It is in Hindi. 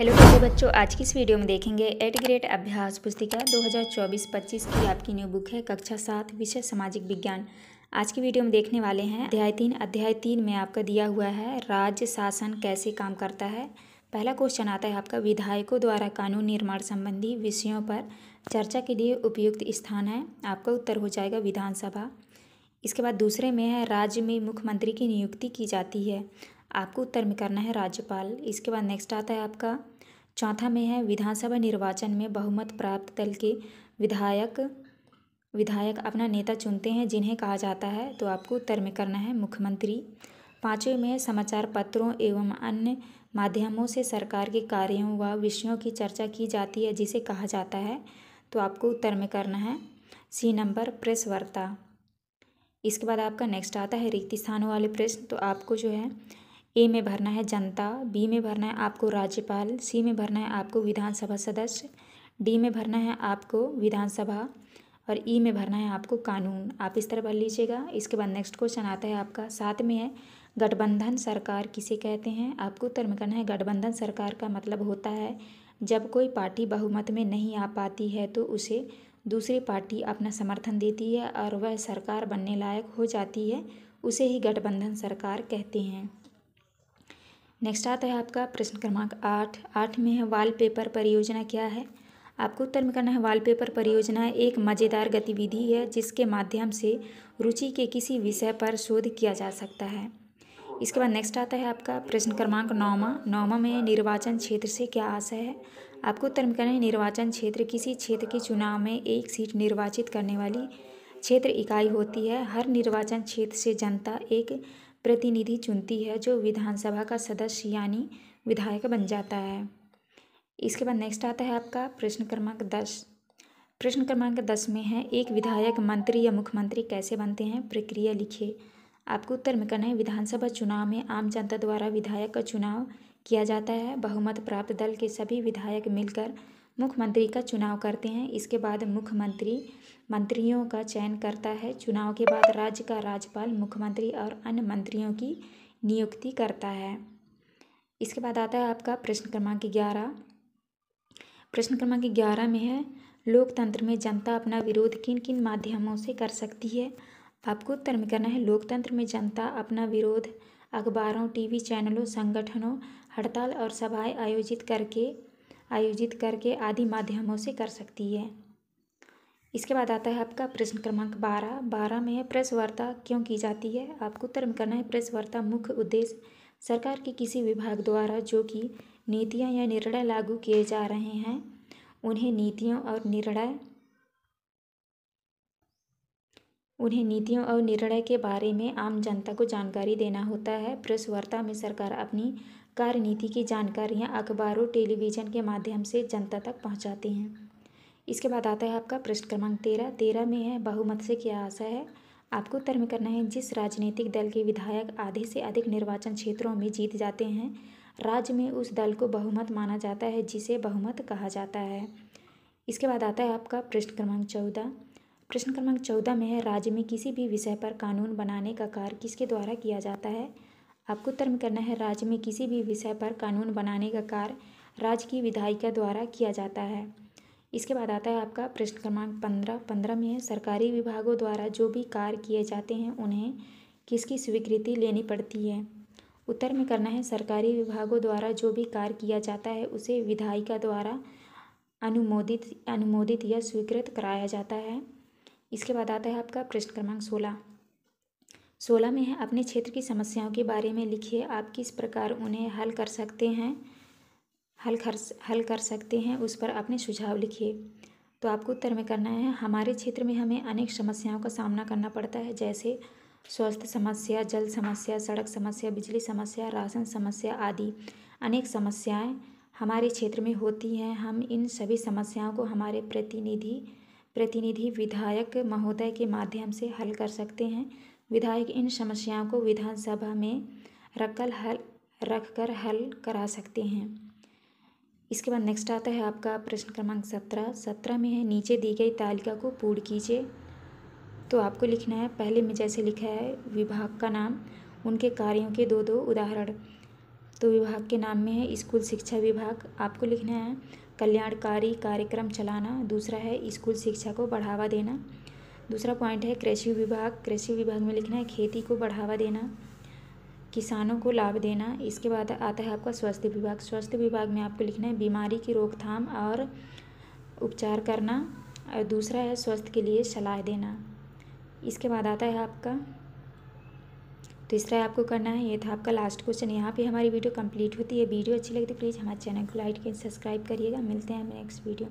हेलो छोटे बच्चों आज की इस वीडियो में देखेंगे एट ग्रेड अभ्यास पुस्तिका 2024-25 की आपकी न्यू बुक है कक्षा सात विषय सामाजिक विज्ञान आज की वीडियो में देखने वाले हैं अध्याय तीन अध्याय तीन में आपका दिया हुआ है राज्य शासन कैसे काम करता है पहला क्वेश्चन आता है आपका विधायकों द्वारा कानून निर्माण संबंधी विषयों पर चर्चा के लिए उपयुक्त स्थान है आपका उत्तर हो जाएगा विधानसभा इसके बाद दूसरे में है राज्य में मुख्यमंत्री की नियुक्ति की जाती है आपको उत्तर में करना है राज्यपाल इसके बाद नेक्स्ट आता है आपका चौथा में है विधानसभा निर्वाचन में बहुमत प्राप्त दल के विधायक विधायक अपना नेता चुनते हैं जिन्हें कहा जाता है तो आपको उत्तर में करना है मुख्यमंत्री पाँचवें में समाचार पत्रों एवं अन्य माध्यमों से सरकार के कार्यों व विषयों की चर्चा की जाती है जिसे कहा जाता है तो आपको उत्तर में करना है सी नंबर प्रेस वार्ता इसके बाद आपका नेक्स्ट आता है रिक्त स्थानों वाले प्रश्न तो आपको जो है ए में भरना है जनता बी में भरना है आपको राज्यपाल सी में भरना है आपको विधानसभा सदस्य डी में भरना है आपको विधानसभा और ई में भरना है आपको कानून आप इस तरह भर लीजिएगा इसके बाद नेक्स्ट क्वेश्चन आता है आपका साथ में है गठबंधन सरकार किसे कहते हैं आपको उत्तर में करना है गठबंधन सरकार का मतलब होता है जब कोई पार्टी बहुमत में नहीं आ पाती है तो उसे दूसरी पार्टी अपना समर्थन देती है और वह सरकार बनने लायक हो जाती है उसे ही गठबंधन सरकार कहते हैं नेक्स्ट आता है आपका प्रश्न क्रमांक आठ आठ में है वॉलपेपर परियोजना क्या है आपको उत्तर में करना है वॉलपेपर परियोजना एक मज़ेदार गतिविधि है जिसके माध्यम से रुचि के किसी विषय पर शोध किया जा सकता है इसके बाद नेक्स्ट आता है आपका प्रश्न क्रमांक नौमा नौमा में निर्वाचन क्षेत्र से क्या आशा है आपको उत्तर में करना है निर्वाचन क्षेत्र किसी क्षेत्र के चुनाव में एक सीट निर्वाचित करने वाली क्षेत्र इकाई होती है हर निर्वाचन क्षेत्र से जनता एक प्रतिनिधि चुनती है जो विधानसभा का सदस्य यानी विधायक बन जाता है इसके बाद नेक्स्ट आता है आपका प्रश्न क्रमांक दस प्रश्न क्रमांक दस में है एक विधायक मंत्री या मुख्यमंत्री कैसे बनते हैं प्रक्रिया लिखिए आपको उत्तर में करना है विधानसभा चुनाव में आम जनता द्वारा विधायक का चुनाव किया जाता है बहुमत प्राप्त दल के सभी विधायक मिलकर मुख्यमंत्री का चुनाव करते हैं इसके बाद मुख्यमंत्री मंत्रियों का चयन करता है चुनाव के बाद राज्य का राज्यपाल मुख्यमंत्री और अन्य मंत्रियों की नियुक्ति करता है इसके बाद आता है आपका प्रश्न क्रमांक ग्यारह प्रश्न क्रमांक ग्यारह में है लोकतंत्र में जनता अपना विरोध किन किन माध्यमों से कर सकती है आपको उत्तर में करना है लोकतंत्र में जनता अपना विरोध अखबारों टीवी चैनलों संगठनों हड़ताल और सभाएं आयोजित करके आयोजित करके आदि माध्यमों से कर सकती है इसके बाद आता है आपका प्रश्न क्रमांक बारह बारह में है प्रेस वार्ता क्यों की जाती है आपको उत्तर में करना है प्रेस वार्ता मुख्य उद्देश्य सरकार के किसी विभाग द्वारा जो कि नीतियाँ या निर्णय लागू किए जा रहे हैं उन्हें नीतियों और निर्णय उन्हें नीतियों और निर्णय के बारे में आम जनता को जानकारी देना होता है प्रेस वार्ता में सरकार अपनी कार्य नीति की जानकारियाँ अखबारों टेलीविजन के माध्यम से जनता तक पहुँचाती हैं इसके बाद आता है आपका प्रश्न क्रमांक तेरह तेरह में है बहुमत से क्या आशा है आपको उत्तर में करना है जिस राजनीतिक दल के विधायक आधे से अधिक निर्वाचन क्षेत्रों में जीत जाते हैं राज्य में उस दल को बहुमत माना जाता है जिसे बहुमत कहा जाता है इसके बाद आता है आपका प्रश्न क्रमांक चौदह प्रश्न क्रमांक चौदह में है राज्य में किसी भी विषय पर कानून बनाने का कार्य किसके द्वारा किया जाता है आपको में करना है राज्य में किसी भी विषय पर कानून बनाने का कार्य राज्य की विधायिका द्वारा किया जाता है इसके बाद आता है आपका प्रश्न क्रमांक पंद्रह पंद्रह में है सरकारी विभागों द्वारा जो भी कार्य किए जाते हैं उन्हें किसकी स्वीकृति लेनी पड़ती है उत्तर में करना है सरकारी विभागों द्वारा जो भी कार्य किया जाता है उसे विधायिका द्वारा अनुमोदित अनुमोदित या स्वीकृत कराया जाता है इसके बाद आता है आपका प्रश्न क्रमांक सोलह सोलह में है अपने क्षेत्र की समस्याओं के बारे में लिखिए आप किस प्रकार उन्हें हल कर सकते हैं हल कर हल कर सकते हैं उस पर अपने सुझाव लिखिए तो आपको उत्तर में करना है हमारे क्षेत्र में हमें अनेक समस्याओं का सामना करना पड़ता है जैसे स्वास्थ्य समस्या जल समस्या सड़क समस्या बिजली समस्या राशन समस्या आदि अनेक समस्याएं हमारे क्षेत्र में होती हैं हम इन सभी समस्याओं को हमारे प्रतिनिधि प्रतिनिधि विधायक महोदय के माध्यम से हल कर सकते हैं विधायक इन समस्याओं को विधानसभा में रखकर हल रख कर हल करा सकते हैं इसके बाद नेक्स्ट आता है आपका प्रश्न क्रमांक सत्रह सत्रह में है नीचे दी गई तालिका को पूर्ण कीजिए तो आपको लिखना है पहले में जैसे लिखा है विभाग का नाम उनके कार्यों के दो दो उदाहरण तो विभाग के नाम में है स्कूल शिक्षा विभाग आपको लिखना है कल्याणकारी कार्यक्रम चलाना दूसरा है स्कूल शिक्षा को बढ़ावा देना दूसरा पॉइंट है कृषि विभाग कृषि विभाग में लिखना है खेती को बढ़ावा देना किसानों को लाभ देना इसके बाद आता है आपका स्वास्थ्य विभाग स्वास्थ्य विभाग में आपको लिखना है बीमारी की रोकथाम और उपचार करना और दूसरा है स्वास्थ्य के लिए सलाह देना इसके बाद आता है आपका तीसरा आपको करना है ये था आपका लास्ट क्वेश्चन यहाँ पे हमारी वीडियो कंप्लीट होती है वीडियो अच्छी लगती है प्लीज़ हमारे चैनल को लाइक कर सब्सक्राइब करिएगा मिलते हैं नेक्स्ट वीडियो